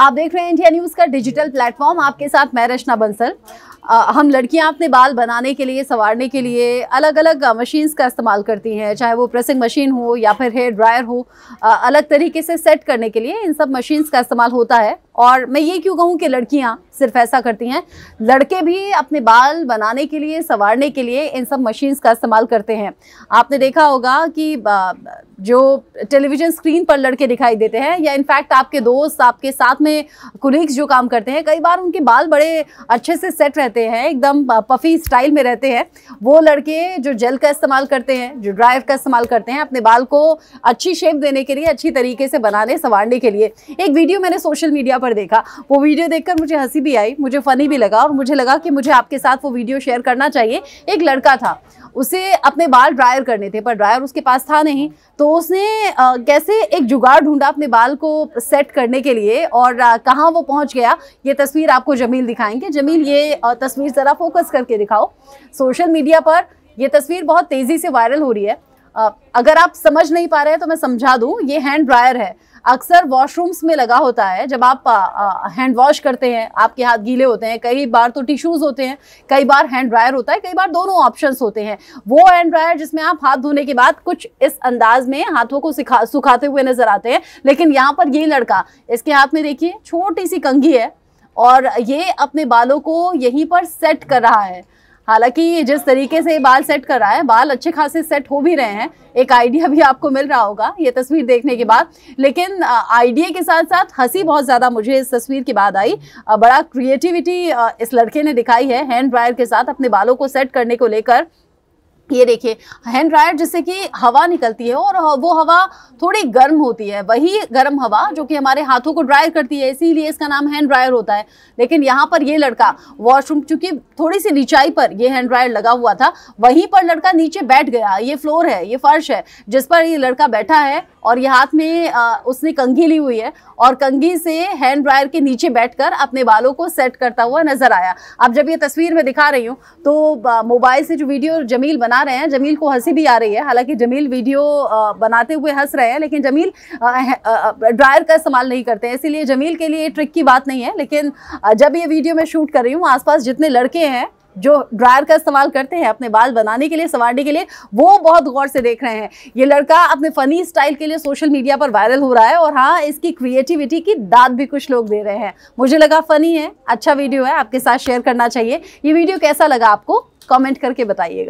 आप देख रहे हैं इंडिया न्यूज़ का डिजिटल प्लेटफॉर्म आपके साथ मैं रचना बंसल हम लड़कियां अपने बाल बनाने के लिए संवारने के लिए अलग अलग मशीन्स का इस्तेमाल करती हैं चाहे वो प्रेसिंग मशीन हो या फिर हेयर ड्रायर हो आ, अलग तरीके से सेट करने के लिए इन सब मशीन्स का इस्तेमाल होता है और मैं ये क्यों कहूँ कि लड़कियाँ सिर्फ ऐसा करती हैं लड़के भी अपने बाल बनाने के लिए संवारने के लिए इन सब मशीन्स का इस्तेमाल करते हैं आपने देखा होगा कि जो टेलीविजन स्क्रीन पर लड़के दिखाई देते हैं या इनफैक्ट आपके दोस्त आपके साथ में कुलीग्स जो काम करते हैं कई बार उनके बाल बड़े अच्छे से सेट रहते हैं एकदम पफी स्टाइल में रहते हैं वो लड़के जो जेल का इस्तेमाल करते हैं जो ड्राइव का इस्तेमाल करते हैं अपने बाल को अच्छी शेप देने के लिए अच्छी तरीके से बनाने संवारने के लिए एक वीडियो मैंने सोशल मीडिया पर देखा वो वीडियो देख मुझे हंसी भी आई मुझे फ़नी भी लगा और मुझे लगा कि मुझे आपके साथ वो वीडियो शेयर करना चाहिए एक लड़का था उसे अपने बाल ड्रायर करने थे पर ड्रायर उसके पास था नहीं तो तो उसने कैसे एक जुगाड़ ढूंढा अपने बाल को सेट करने के लिए और कहाँ वो पहुँच गया ये तस्वीर आपको जमील दिखाएंगे जमील ये तस्वीर ज़रा फोकस करके दिखाओ सोशल मीडिया पर ये तस्वीर बहुत तेज़ी से वायरल हो रही है अगर आप समझ नहीं पा रहे हैं तो मैं समझा दूं ये हैंड ड्रायर है अक्सर वॉशरूम्स में लगा होता है जब आप हैंड वॉश करते हैं आपके हाथ गीले होते हैं कई बार तो टिश्यूज़ होते हैं कई बार हैंड ड्रायर होता है कई बार दोनों ऑप्शंस होते हैं वो हैंड ड्रायर जिसमें आप हाथ धोने के बाद कुछ इस अंदाज में हाथों को सिखा सुखाते हुए नजर आते हैं लेकिन यहाँ पर ये लड़का इसके हाथ में देखिए छोटी सी कंघी है और ये अपने बालों को यहीं पर सेट कर रहा है हालांकि जिस तरीके से बाल सेट कर रहा है बाल अच्छे खासे सेट हो भी रहे हैं एक आइडिया भी आपको मिल रहा होगा ये तस्वीर देखने के बाद लेकिन आइडिया के साथ साथ हंसी बहुत ज़्यादा मुझे इस तस्वीर के बाद आई बड़ा क्रिएटिविटी इस लड़के ने दिखाई है हैंड ड्रायर के साथ अपने बालों को सेट करने को लेकर ये देखिए हैंड ड्रायर जिससे कि हवा निकलती है और वो हवा थोड़ी गर्म होती है वही गर्म हवा जो कि हमारे हाथों को ड्रायर करती है इसीलिए इसका नाम हैंड ड्रायर होता है लेकिन यहाँ पर ये लड़का वॉशरूम चूंकि थोड़ी सी नीचाई पर ये हैंड ड्रायर लगा हुआ था वहीं पर लड़का नीचे बैठ गया ये फ्लोर है ये फर्श है जिस पर ये लड़का बैठा है और ये हाथ में आ, उसने कंघी ली हुई है और कंघी से हैंड ड्रायर के नीचे बैठकर अपने बालों को सेट करता हुआ नजर आया अब जब ये तस्वीर मैं दिखा रही हूँ तो मोबाइल से जो वीडियो जमील बना रहे हैं जमील को हंसी भी आ रही है हालांकि जमील वीडियो आ, बनाते हुए हंस रहे हैं लेकिन जमील ड्रायर का इस्तेमाल नहीं करते हैं इसीलिए जमील के लिए ट्रिक की बात नहीं है लेकिन जब ये वीडियो मैं शूट कर रही हूँ आसपास जितने लड़के हैं जो ड्रायर का इस्तेमाल करते हैं अपने बाल बनाने के लिए संवारने के लिए वो बहुत गौर से देख रहे हैं ये लड़का अपने फ़नी स्टाइल के लिए सोशल मीडिया पर वायरल हो रहा है और हाँ इसकी क्रिएटिविटी की दाद भी कुछ लोग दे रहे हैं मुझे लगा फ़नी है अच्छा वीडियो है आपके साथ शेयर करना चाहिए ये वीडियो कैसा लगा आपको कॉमेंट करके बताइएगा